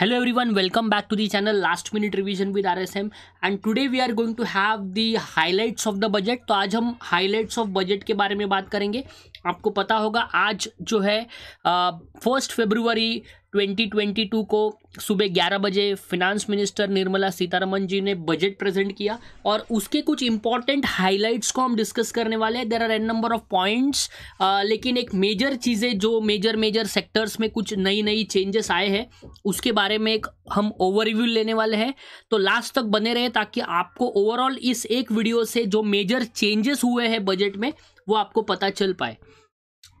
Hello everyone welcome back to the channel last minute revision with R S M and today we are going to have the highlights of the budget तो आज हम highlights of budget के बारे में बात करेंगे आपको पता होगा आज जो है फर्स्ट फेब्रुवरी 2022 को सुबह 11 बजे फिनांस मिनिस्टर निर्मला सीतारमन जी ने बजट प्रेजेंट किया और उसके कुछ इंपॉर्टेंट हाइलाइट्स को हम डिस्कस करने वाले हैं there are an number of points लेकिन एक मेजर चीज़ें जो मेजर मेजर सेक्टर्स में कुछ नई नई चेंजेस आए हैं उसके बारे में एक हम ओवरव्यू लेने वाले हैं तो लास्ट तक बने रहे ताकि आपको ओवरऑल इस एक वीडियो से जो मेजर चेंजेस हुए हैं बजट में वो आपको पता चल पाए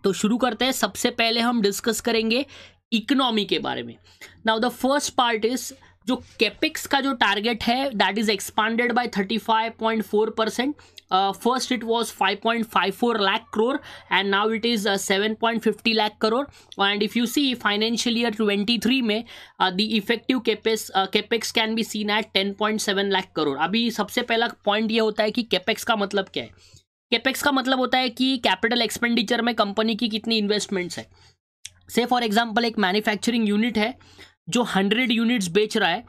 तो शुरू करते हैं सबसे पहले हम डिस्कस करेंगे इकोनॉमी के बारे में now the first part is जो कैपेक्स का जो टारगेट है that is expanded by 35.4 percent first it was 5.54 lakh crore and now it is 7.50 lakh crore and if you see financial year 23 में the effective capex capex can be seen at 10.7 lakh crore अभी सबसे पहला point ये होता है कि कैपेक्स का मतलब क्या है कैपेक्स का मतलब होता है कि कैपिटल एक्सपेंडिचर में कंपनी की कितनी इन्वेस्टमेंट्स है से फॉर एग्जाम्पल एक मैन्युफैक्चरिंग यूनिट है जो हंड्रेड यूनिट्स बेच रहा है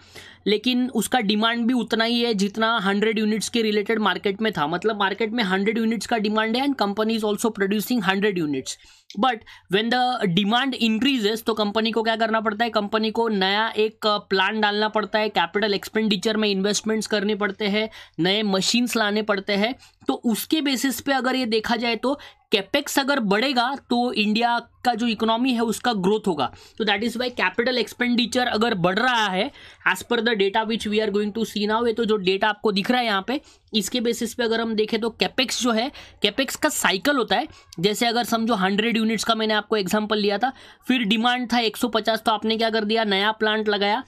लेकिन उसका डिमांड भी उतना ही है जितना हंड्रेड यूनिट्स के रिलेटेड मार्केट में था मतलब मार्केट में हंड्रेड यूनिट्स का डिमांड है and company is also producing hundred units but when the demand increases तो कंपनी को क्या करना पड़ता है कंपनी को नया एक प्लान डालना पड़ता है कैपिटल एक्सपेंडिचर में इन्वेस्टमेंट्स करने पड़ते हैं नए मशीन्स लाने पड़ते हैं तो उसके बेसिस पे अगर ये देखा जाए तो कैपेक्स अगर बढ़ेगा तो इंडिया का जो इकोनॉमी है उसका ग्रोथ होगा तो that is why capital expenditure अगर बढ़ रहा है as per the data which we are going to see now ये तो जो डेटा आपको दिख रहा है यहाँ पे इसके बेसिस पे अगर हम देखें तो कैपेक्स जो है कैपेक्स का साइकिल होता है जैसे अगर समझो हंड्रेड यूनिट्स का मैंने आपको एग्जाम्पल लिया था फिर डिमांड था 150 तो आपने क्या कर दिया नया प्लांट लगाया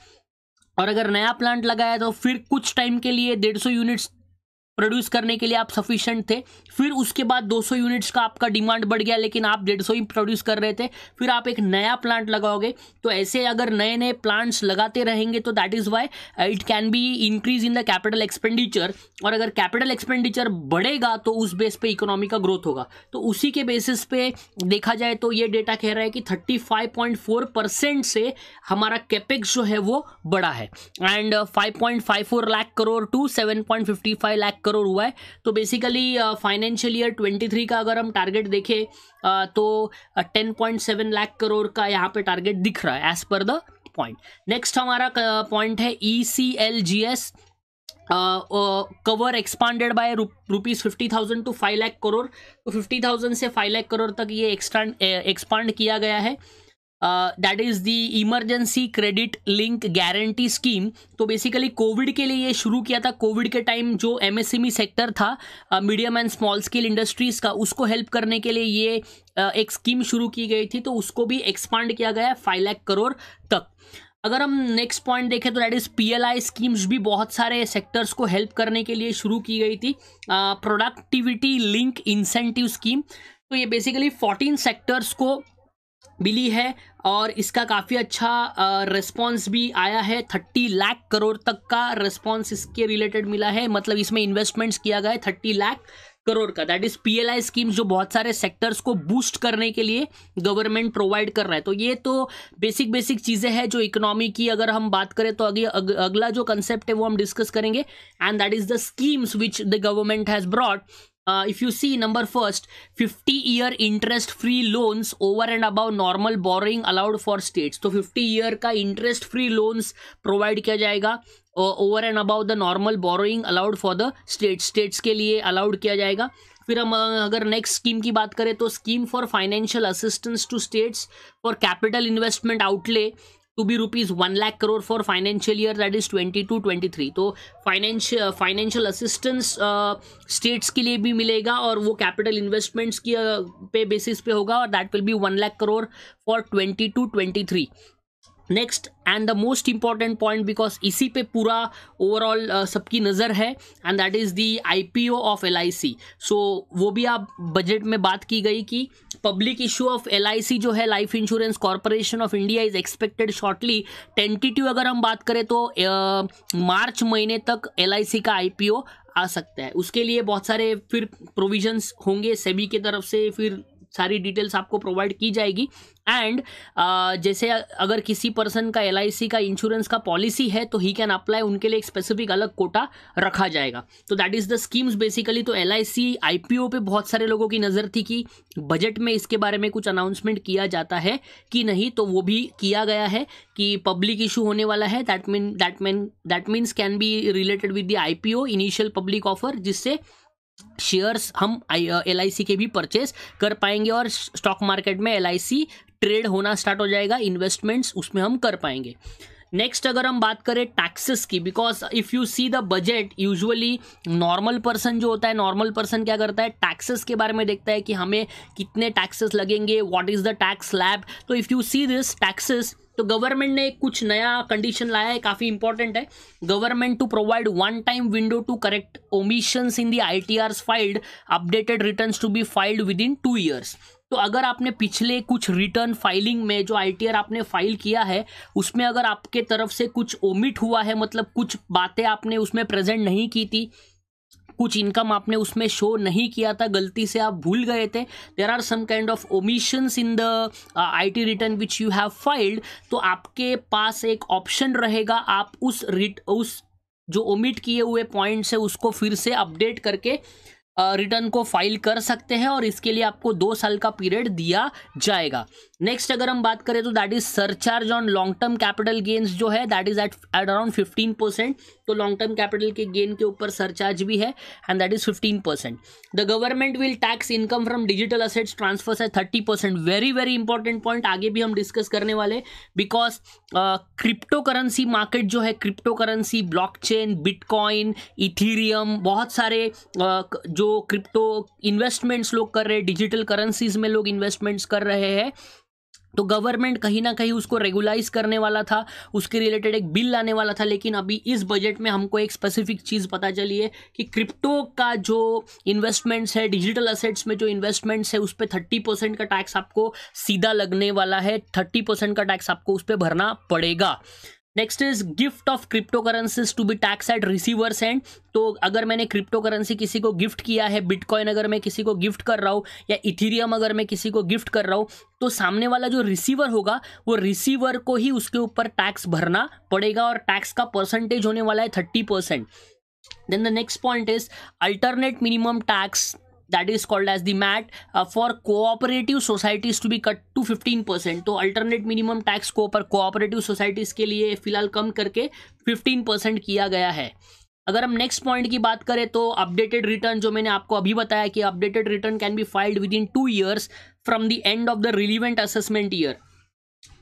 और अगर नया प्लांट लगाया तो फिर कुछ टाइम के लिए 150 यूनिट्स प्रोड्यूस करने के लिए आप सफिशिएंट थे फिर उसके बाद 200 यूनिट्स का आपका डिमांड बढ़ गया लेकिन आप 150 ही प्रोड्यूस कर रहे थे फिर आप एक नया प्लांट लगाओगे तो ऐसे अगर नए नए प्लांट्स लगाते रहेंगे तो that is why it can be increase in the capital expenditure और अगर कैपिटल एक्सपेंडिचर बढ़ेगा तो उस बेस पर इकोनॉमी का ग्रोथ होगा तो उसी के बेसिस पे देखा जाए तो ये डेटा कह रहा है कि थर्टी परसेंट से हमारा कैपेक्स जो है वो बड़ा है and five point crore to seven point crore crore हुआ है तो बेसिकली फाइनेंशियल ईयर 23 का अगर हम टारगेट देखें uh, तो 10.7 uh, लाख करोड़ का यहाँ पे टारगेट दिख रहा है as per the point next हमारा पॉइंट uh, है E C L G S cover expanded by rupees fifty thousand to five lakh crore तो फिफ्टी थाउजेंड से फाइव लाख करोड़ तक ये एक्सपांड uh, किया गया है uh, that is the emergency credit link guarantee scheme तो बेसिकली कोविड के लिए ये शुरू किया था कोविड के टाइम जो एमएसएमई सेक्टर e था medium and small scale industries का उसको हेल्प करने के लिए ये uh, एक स्कीम शुरू की गई थी तो उसको भी एक्सपांड किया गया है फाइव लाख करोड़ तक अगर हम नेक्स्ट पॉइंट देखें तो डेट इज़ पीएलआई स्कीम्स भी बहुत सारे सेक्टर्स को हेल्प करने के लिए शुरू की गई थी प्रोडक्टिविटी लिंक इंसेंटिव स्कीम तो ये बेसिकली 14 सेक्टर्स को मिली है और इसका काफ़ी अच्छा रिस्पॉन्स भी आया है थर्टी लाख करोड़ तक का रिस्पॉन्स इसके रिलेटेड मिला है मतलब इसमें इन्वेस्टमेंट्स किया गया है थर्टी लाख करोड़ का दैट इज पीएलआई स्कीम्स जो बहुत सारे सेक्टर्स को बूस्ट करने के लिए गवर्नमेंट प्रोवाइड कर रहा है तो ये तो बेसिक बेसिक चीज़ें हैं जो इकोनॉमी की अगर हम बात करें तो अगे अग, अगला जो कंसेप्ट है वो हम डिस्कस करेंगे and that is the schemes which the government has broad uh, if you see number first 50 year interest free loans over and above normal borrowing allowed for states so 50 year ka interest free loans provide kiya jayega uh, over and above the normal borrowing allowed for the states states ke liye allowed kiya jayega फिर हम अगर next scheme की बात करें तो scheme for financial assistance to states for capital investment outlay to be rupees one lakh crore for financial year that is twenty two twenty three तो financial financial assistance states के लिए भी मिलेगा और वो कैपिटल इन्वेस्टमेंट्स की uh, पे बेसिस पे होगा और that will be one lakh crore for twenty two twenty three next and the most important point because इसी पे पूरा ओवरऑल uh, सबकी नज़र है and that is the I P O of L I C so वो भी आप बजट में बात की गई कि public issue of L I C जो है life insurance corporation of India is expected shortly tentative अगर हम बात करें तो uh, मार्च uh, महीने तक एल आई सी का आई पी ओ आ सकता है उसके लिए बहुत सारे फिर प्रोविजन्स होंगे सेबी की तरफ से फिर सारी डिटेल्स आपको प्रोवाइड की जाएगी एंड uh, जैसे अगर किसी पर्सन का एल का इंश्योरेंस का पॉलिसी है तो ही कैन अप्लाई उनके लिए एक स्पेसिफिक अलग कोटा रखा जाएगा तो that is the schemes basically तो एल आई पे बहुत सारे लोगों की नज़र थी कि बजट में इसके बारे में कुछ अनाउंसमेंट किया जाता है कि नहीं तो वो भी किया गया है कि पब्लिक इशू होने वाला है that mean that mean that means can be related with the I initial public offer जिससे शेयर्स हम एल के भी परचेस कर पाएंगे और स्टॉक मार्केट में एल ट्रेड होना स्टार्ट हो जाएगा इन्वेस्टमेंट्स उसमें हम कर पाएंगे नेक्स्ट अगर हम बात करें टैक्सेस की because if you see the budget usually normal person जो होता है नॉर्मल पर्सन क्या करता है टैक्सेस के बारे में देखता है कि हमें कितने टैक्सेस लगेंगे what is the tax slab तो if you see this taxes तो गवर्नमेंट ने कुछ नया कंडीशन लाया है काफ़ी इंपॉर्टेंट है government to provide one time window to correct omissions in the I T R filed updated return to be filed within two years तो अगर आपने पिछले कुछ रिटर्न फाइलिंग में जो आई आपने फाइल किया है उसमें अगर आपके तरफ से कुछ ओमिट हुआ है मतलब कुछ बातें आपने उसमें प्रेजेंट नहीं की थी कुछ इनकम आपने उसमें शो नहीं किया था गलती से आप भूल गए थे there are some kind of omissions in the I T return which you have filed तो आपके पास एक ऑप्शन रहेगा आप उस रिट उस जो ओमिट किए हुए पॉइंट्स है उसको फिर से अपडेट करके रिटर्न को फाइल कर सकते हैं और इसके लिए आपको दो साल का पीरियड दिया जाएगा नेक्स्ट अगर हम बात करें तो that is surcharge on long term capital gains जो है that is at at around fifteen percent तो लॉन्ग टर्म कैपिटल के गेन के ऊपर सरचार्ज भी है and that is fifteen percent the government will tax income from digital assets transfers है thirty percent very very important point आगे भी हम डिस्कस करने वाले बिकॉज क्रिप्टो करेंसी मार्केट जो है crypto currency block chain bitcoin ethereum बहुत सारे uh, जो क्रिप्टो इन्वेस्टमेंट्स लोग कर रहे हैं डिजिटल करेंसीज में लोग इन्वेस्टमेंट्स कर रहे हैं तो गवर्नमेंट कहीं ना कहीं उसको रेगुलाइज करने वाला था उसके रिलेटेड एक बिल लाने वाला था लेकिन अभी इस बजट में हमको एक स्पेसिफिक चीज़ पता चली है कि क्रिप्टो का जो इन्वेस्टमेंट्स है डिजिटल असेट्स में जो इन्वेस्टमेंट्स है उस पर थर्टी परसेंट का टैक्स आपको सीधा लगने वाला है थर्टी परसेंट का टैक्स आपको उस पर भरना पड़ेगा next is gift of crypto currencies to be tax at receivers and तो अगर मैंने क्रिप्टो करेंसी किसी को गिफ्ट किया है बिटकॉइन अगर मैं किसी को गिफ्ट कर रहा हूँ या इथीरियम अगर मैं किसी को गिफ्ट कर रहा हूँ तो सामने वाला जो रिसीवर होगा वो रिसीवर को ही उसके ऊपर टैक्स भरना पड़ेगा और टैक्स का परसेंटेज होने वाला है thirty percent then the next point is alternate minimum tax that is called as the MAT for cooperative societies to be cut to fifteen percent तो अल्टरनेट मिनिमम टैक्स को पर कोऑपरेटिव सोसाइटीज़ के लिए फिलहाल कम करके फिफ्टीन परसेंट किया गया है अगर हम नेक्स्ट पॉइंट की बात करें तो अपडेटेड रिटर्न जो मैंने आपको अभी बताया कि updated return can be filed within two years from the end of the relevant assessment year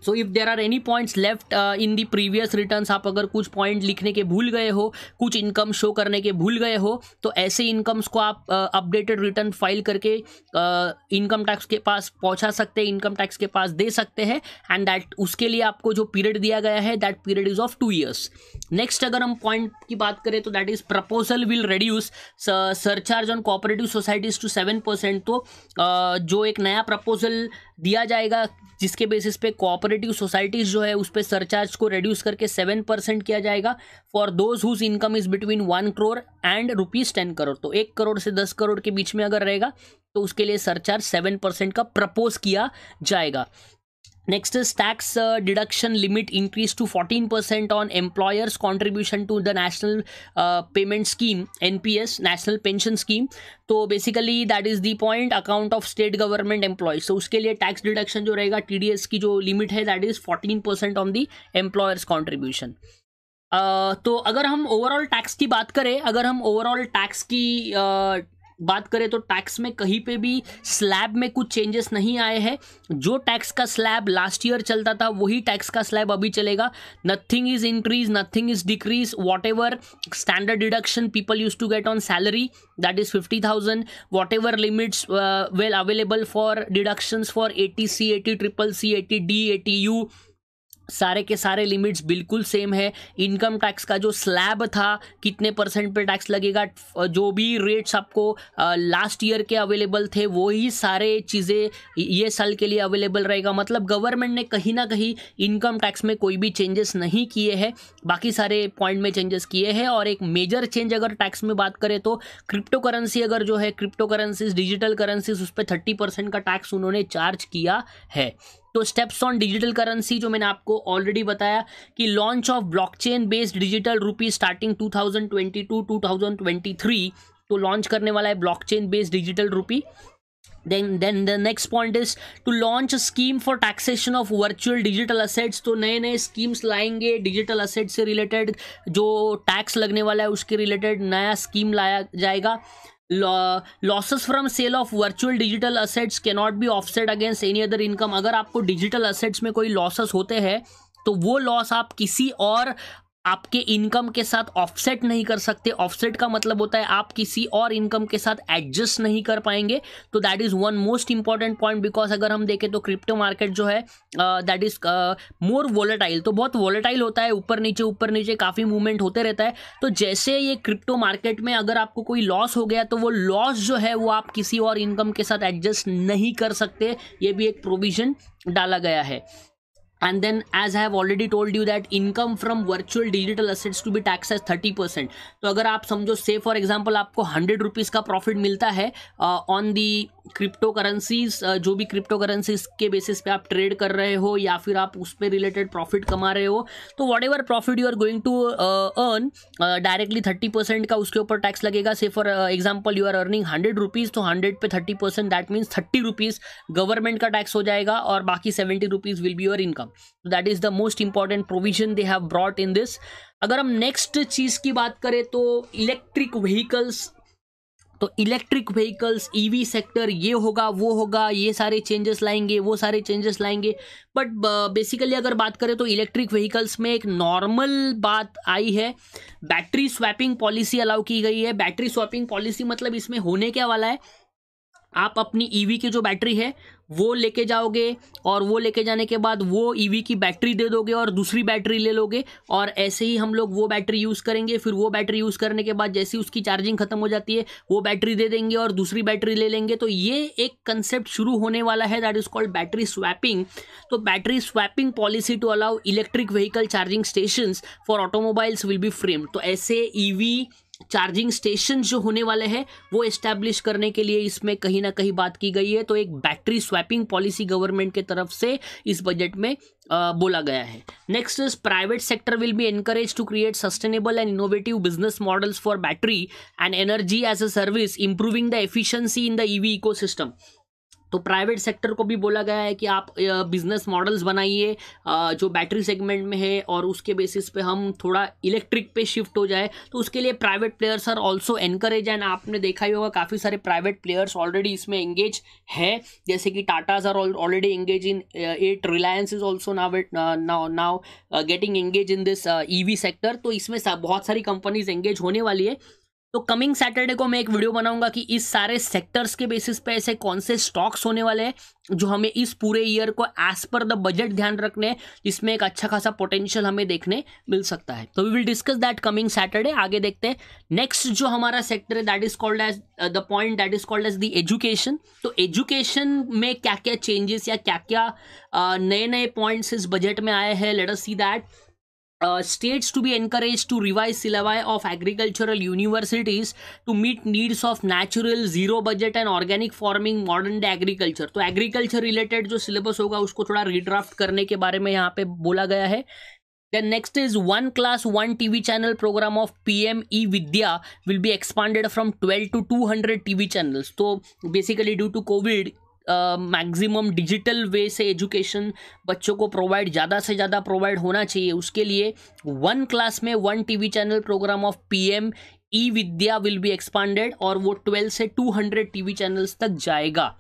so if there are any points left in the previous return आप अगर कुछ पॉइंट लिखने के भूल गए हो कुछ इनकम शो करने के भूल गए हो तो ऐसे इनकम्स को आप अपडेटेड रिटर्न फाइल करके इनकम uh, टैक्स के पास पहुंचा सकते हैं इनकम टैक्स के पास दे सकते हैं एंड दैट उसके लिए आपको जो पीरियड दिया गया है that period is of two years next अगर हम पॉइंट की बात करें तो that is proposal will reduce surcharge on cooperative societies to seven percent तो uh, जो एक नया प्रपोजल दिया जाएगा जिसके बेसिस पे कोऑपरेटिव कोऑपरेटिव सोसाइटीज़ जो है उस पर सरचार्ज को रिड्यूस करके सेवन परसेंट किया जाएगा for those whose income is between one crore and rupees ten crore तो एक करोड़ से दस करोड़ के बीच में अगर रहेगा तो उसके लिए सरचार्ज सेवन परसेंट का प्रपोज किया जाएगा Next is tax uh, deduction limit increased to 14% on employers' contribution to the National uh, Payment Scheme, NPS, National Pension Scheme. तो basically that is the point account of state government employees तो उसके लिए tax deduction जो रहेगा T D S की जो limit है that is fourteen percent on the employers contribution तो अगर हम ओवरऑल टैक्स की बात करें अगर हम ओवरऑल टैक्स की uh, बात करें तो टैक्स में कहीं पे भी स्लैब में कुछ चेंजेस नहीं आए हैं जो टैक्स का स्लैब लास्ट ईयर चलता था वही टैक्स का स्लैब अभी चलेगा nothing is increase nothing is decrease whatever standard deduction people use to get on salary that is fifty thousand whatever limits well available for deductions for eighty C eighty triple C eighty D A T U सारे के सारे limits बिल्कुल same है income tax का जो slab था कितने percent पे टैक्स लगेगा जो भी रेट्स आपको लास्ट ईयर के अवेलेबल थे वही सारे चीज़ें ये साल के लिए अवेलेबल रहेगा मतलब गवर्नमेंट ने कहीं ना कहीं इनकम टैक्स में कोई भी चेंजेस नहीं किए हैं बाकी सारे पॉइंट में चेंजेस किए हैं और एक मेजर चेंज अगर टैक्स में बात करें तो क्रिप्टो करेंसी अगर जो है क्रिप्टो करेंसीज डिजिटल करेंसीज उस पर थर्टी परसेंट का टैक्स उन्होंने चार्ज किया है तो स्टेप्स ऑन डिजिटल करेंसी जो मैंने आपको ऑलरेडी बताया कि launch of blockchain based digital rupee starting 2022 2023 तो लॉन्च करने वाला है blockchain based digital rupee then then the next point is to launch scheme for taxation of virtual digital assets तो नए नए स्कीम्स लाएंगे डिजिटल असेट्स से रिलेटेड जो टैक्स लगने वाला है उसके रिलेटेड नया स्कीम लाया जाएगा losses from sale of virtual digital assets can not be offset against any other income अगर आपको डिजिटल असेट्स में कोई लॉसेस होते हैं तो वो लॉस आप किसी और आपके इनकम के साथ ऑफसेट नहीं कर सकते ऑफसेट का मतलब होता है आप किसी और इनकम के साथ एडजस्ट नहीं कर पाएंगे तो that is one most important point because अगर हम देखें तो क्रिप्टो मार्केट जो है दैट इज़ मोर वॉलेटाइल तो बहुत वॉलेटाइल होता है ऊपर नीचे ऊपर नीचे काफ़ी मूवमेंट होते रहता है तो जैसे ये क्रिप्टो मार्केट में अगर आपको कोई लॉस हो गया तो वो लॉस जो है वो आप किसी और इनकम के साथ एडजस्ट नहीं कर सकते ये भी एक प्रोविजन डाला गया है and then as i have already told you that income from virtual digital assets to be taxed as 30 percent तो अगर आप समझो से फॉर एग्जांपल आपको हंड्रेड रुपीज़ का प्रॉफिट मिलता है ऑन दी क्रिप्टो करेंसीज जो भी क्रिप्टो करेंसीज के बेसिस पे आप ट्रेड कर रहे हो या फिर आप उस पर रिलेटेड प्रॉफिट कमा रहे हो तो whatever profit you are going to earn directly thirty percent का उसके ऊपर टैक्स लगेगा से for example you are earning hundred rupees तो हंड्रेड पे thirty percent that means thirty rupees government का टैक्स हो जाएगा और बाकी seventy rupees will be your income साहब that is the most important provision they have brought in this अगर हम नेक्स्ट चीज़ की बात करें तो इलेक्ट्रिक व्हीकल्स तो इलेक्ट्रिक व्हीकल्स ईवी सेक्टर ये होगा वो होगा ये सारे चेंजेस लाएंगे वो सारे चेंजेस लाएंगे बट बेसिकली uh, अगर बात करें तो इलेक्ट्रिक व्हीकल्स में एक नॉर्मल बात आई है बैटरी स्वैपिंग पॉलिसी अलाउ की गई है बैटरी स्वैपिंग पॉलिसी मतलब इसमें होने क्या वाला है आप अपनी ईवी e की जो बैटरी है वो लेके जाओगे और वो लेके जाने के बाद वो ईवी e की बैटरी दे दोगे और दूसरी बैटरी ले लोगे और ऐसे ही हम लोग वो बैटरी यूज़ करेंगे फिर वो बैटरी यूज़ करने के बाद जैसे उसकी चार्जिंग खत्म हो जाती है वो बैटरी दे देंगे और दूसरी बैटरी ले लेंगे तो ये एक कंसेप्ट शुरू होने वाला है that is called battery swapping तो battery swapping policy to allow electric vehicle charging station for automobiles will be frame तो ऐसे ई e चार्जिंग स्टेशन जो होने वाले हैं वो एस्टैब्लिश करने के लिए इसमें कहीं ना कहीं बात की गई है तो एक बैटरी स्वैपिंग पॉलिसी गवर्नमेंट के तरफ से इस बजट में आ, बोला गया है next is private sector will be encourage to create sustainable and innovative business models for battery and energy as a service improving the efficiency in the EV ecosystem तो private sector को भी बोला गया है कि आप बिजनेस मॉडल्स बनाइए जो बैटरी सेगमेंट में है और उसके बेसिस पे हम थोड़ा इलेक्ट्रिक पे शिफ्ट हो जाए तो उसके लिए private players are also encourage and आपने देखा ही होगा काफ़ी सारे प्राइवेट प्लेयर्स ऑलरेडी इसमें एंगेज है जैसे कि Tatas are already engage in at Reliance is also now now now getting engage in this E sector तो इसमें बहुत सारी कंपनीज एंगेज होने वाली है तो कमिंग सैटरडे को मैं एक वीडियो बनाऊंगा कि इस सारे सेक्टर्स के बेसिस पे ऐसे कौन से स्टॉक्स होने वाले हैं जो हमें इस पूरे ईयर को एज पर द बजट ध्यान रखने जिसमें एक अच्छा खासा पोटेंशियल हमें देखने मिल सकता है तो we will discuss that coming Saturday आगे देखते हैं नेक्स्ट जो हमारा सेक्टर है that is called as the point that is called as the education तो एजुकेशन में क्या क्या चेंजेस या क्या क्या uh, नए नए पॉइंट्स इस बजट में आए हैं let's see that states to be encourage to revise syllabi of agricultural universities to meet needs of natural zero budget and organic farming modern day agriculture तो एग्रीकल्चर रिलेटेड जो syllabus होगा उसको थोड़ा रिड्राफ्ट करने के बारे में यहाँ पे बोला गया है then next is one class one T V channel programme of P M E Vidya will be expanded from twelve to two hundred T V channels तो basically due to covid maximum digital way से education बच्चों को provide ज़्यादा से ज़्यादा provide होना चाहिए उसके लिए वन क्लास में one TV channel programme of PM E Vidya will be expanded और वो ट्वेल्व से टू हंड्रेड टीवी चैनल्स तक जाएगा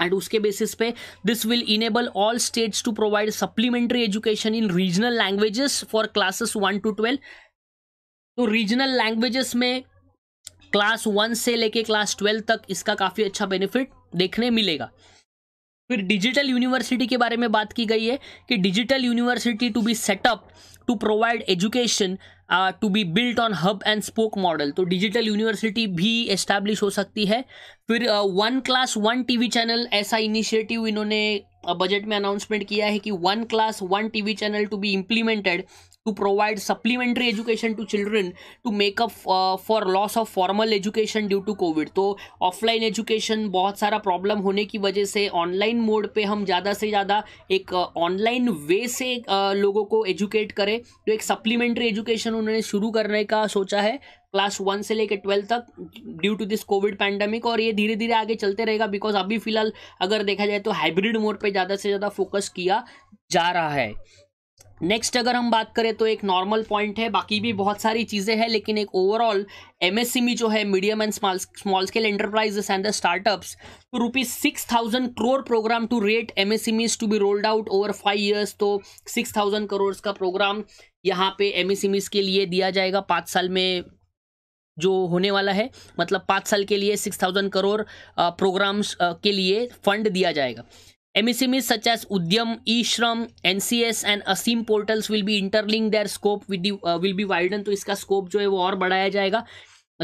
एंड उसके बेसिस पे this will enable all states to provide supplementary education in regional languages for classes one to twelve तो regional languages में class one से लेके क्लास ट्वेल्व तक इसका काफ़ी अच्छा बेनिफिट देखने मिलेगा फिर डिजिटल यूनिवर्सिटी के बारे में बात की गई है कि digital university to be set up to provide education to be built on hub and spoke model तो डिजिटल यूनिवर्सिटी भी एस्टैब्लिश हो सकती है फिर one class one TV channel ऐसा इनिशिएटिव इन्होंने बजट uh, में अनाउंसमेंट किया है कि one class one TV channel to be implemented to provide supplementary education to children to make up uh, for loss of formal education due to covid तो offline education बहुत सारा problem होने की वजह से ऑनलाइन मोड पे हम ज़्यादा से ज़्यादा एक ऑनलाइन uh, वे से uh, लोगों को एजुकेट करें तो एक सप्लीमेंट्री एजुकेशन उन्होंने शुरू करने का सोचा है क्लास वन से लेकर ट्वेल्थ तक due to this covid pandemic और ये धीरे धीरे आगे चलते रहेगा बिकॉज अभी फिलहाल अगर देखा जाए तो हाइब्रिड मोड पे ज़्यादा से ज़्यादा फोकस किया जा रहा है नेक्स्ट अगर हम बात करें तो एक नॉर्मल पॉइंट है बाकी भी बहुत सारी चीज़ें हैं लेकिन एक ओवरऑल एमएसएमई e जो है medium and small small scale enterprises and the startups तो rupees six thousand crore programme to rate MSMEs to be rolled out over five years तो सिक्स थाउजेंड करोड़ का प्रोग्राम यहाँ पे एमएसएमईज के लिए दिया जाएगा पाँच साल में जो होने वाला है मतलब पाँच साल के लिए सिक्स थाउजेंड करोड़ प्रोग्राम्स के लिए फंड दिया जाएगा MSMEs such as Udyam, eShram, NCS and Asim portals will be interlinked their scope with the uh, will be widened to इसका scope जो है वो और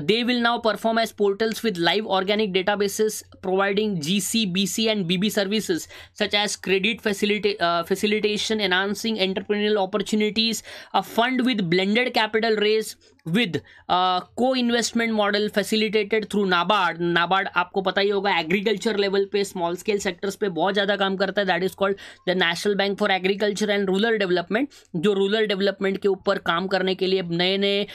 they will now perform as portals with live organic databases providing GC, BC and BB services such as credit facilita uh, facilitation, enhancing entrepreneurial opportunities, a fund with blended capital raise, with co investment model facilitated through NABARD NABARD आपको पता ही होगा agriculture level पे small scale sectors पे बहुत ज़्यादा काम करता है that is called the national bank for agriculture and rural development जो रूरल डेवलपमेंट के ऊपर काम करने के लिए नए नए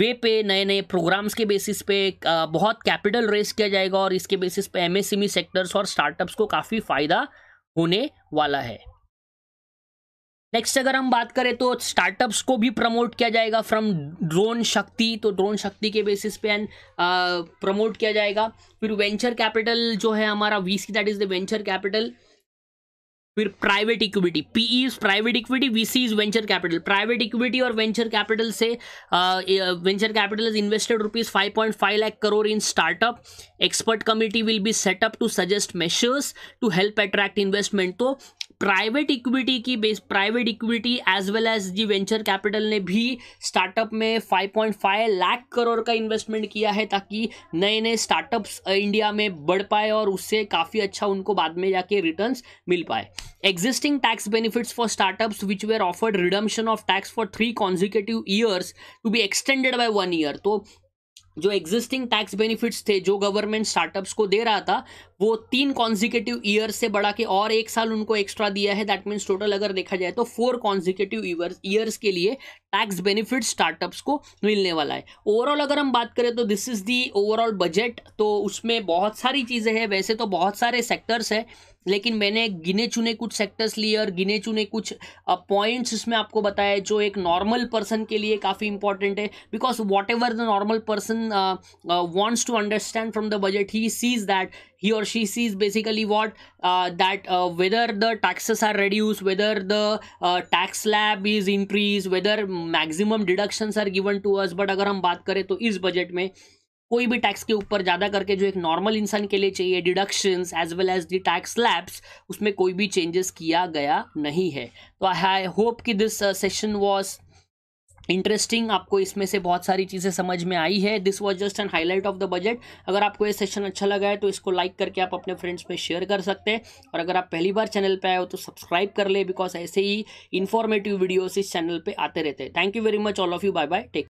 वे पे नए नए प्रोग्राम्स के बेसिस पे uh, बहुत कैपिटल रेस किया जाएगा और इसके बेसिस पे एम सेक्टर्स e और स्टार्टअप्स को काफ़ी फ़ायदा होने वाला है नेक्स्ट अगर हम बात करें तो स्टार्टअप्स को भी प्रमोट किया जाएगा फ्रॉम ड्रोन शक्ति तो ड्रोन शक्ति के बेसिस पे एंड प्रमोट किया जाएगा फिर वेंचर कैपिटल जो है हमारा V C that is the venture capital फिर private equity PE is private equity VC is venture capital private equity और वेंचर कैपिटल से venture capital is invested rupees five point five lakh crore in startup expert committee will be set up to suggest measures to help attract investment तो private equity की base private equity as well as जी venture capital ने भी startup में 5.5 लाख करोड़ का investment किया है ताकि नए नए स्टार्टअप्स इंडिया में बढ़ पाए और उससे काफ़ी अच्छा उनको बाद में जाके रिटर्न मिल पाए existing tax benefits for startups which were offered redemption of tax for three consecutive years to be extended by one year तो जो एग्जिस्टिंग टैक्स बेनिफिट्स थे जो गवर्नमेंट स्टार्टअप्स को दे रहा था वो तीन कॉन्जिक्यूटिव ईयर से बढ़ा के और एक साल उनको एक्स्ट्रा दिया है दैट मीन्स टोटल अगर देखा जाए तो फोर कॉन्जिक्यूटिव ईयर्स के लिए टैक्स बेनिफिट स्टार्टअप्स को मिलने वाला है ओवरऑल अगर हम बात करें तो this is the overall budget तो उसमें बहुत सारी चीज़ें हैं वैसे तो बहुत सारे सेक्टर्स हैं लेकिन मैंने गिने चुने कुछ सेक्टर्स लिए और गिने चुने कुछ पॉइंट्स इसमें आपको बताया जो एक नॉर्मल पर्सन के लिए काफ़ी इंपॉर्टेंट है because whatever the normal person wants to understand from the budget he sees that he और she sees basically what that whether the taxes are reduce whether the tax slab is increase whether maximum deductions are given to us but अगर हम बात करें तो इस budget में कोई भी टैक्स के ऊपर ज़्यादा करके जो एक नॉर्मल इंसान के लिए चाहिए deduction as well as the tax slabs उसमें कोई भी चेंजेस किया गया नहीं है तो आई होप कि दिस सेशन वॉज इंटरेस्टिंग आपको इसमें से बहुत सारी चीज़ें समझ में आई है this was just an highlight of the budget अगर आपको ये सेशन अच्छा लगा है तो इसको लाइक करके आप अपने फ्रेंड्स में शेयर कर सकते हैं और अगर आप पहली बार चैनल पे आए हो तो सब्सक्राइब कर ले बिकॉज ऐसे ही इन्फॉर्मेटिव वीडियोस इस चैनल पे आते रहते हैं thank you very much all of you bye bye take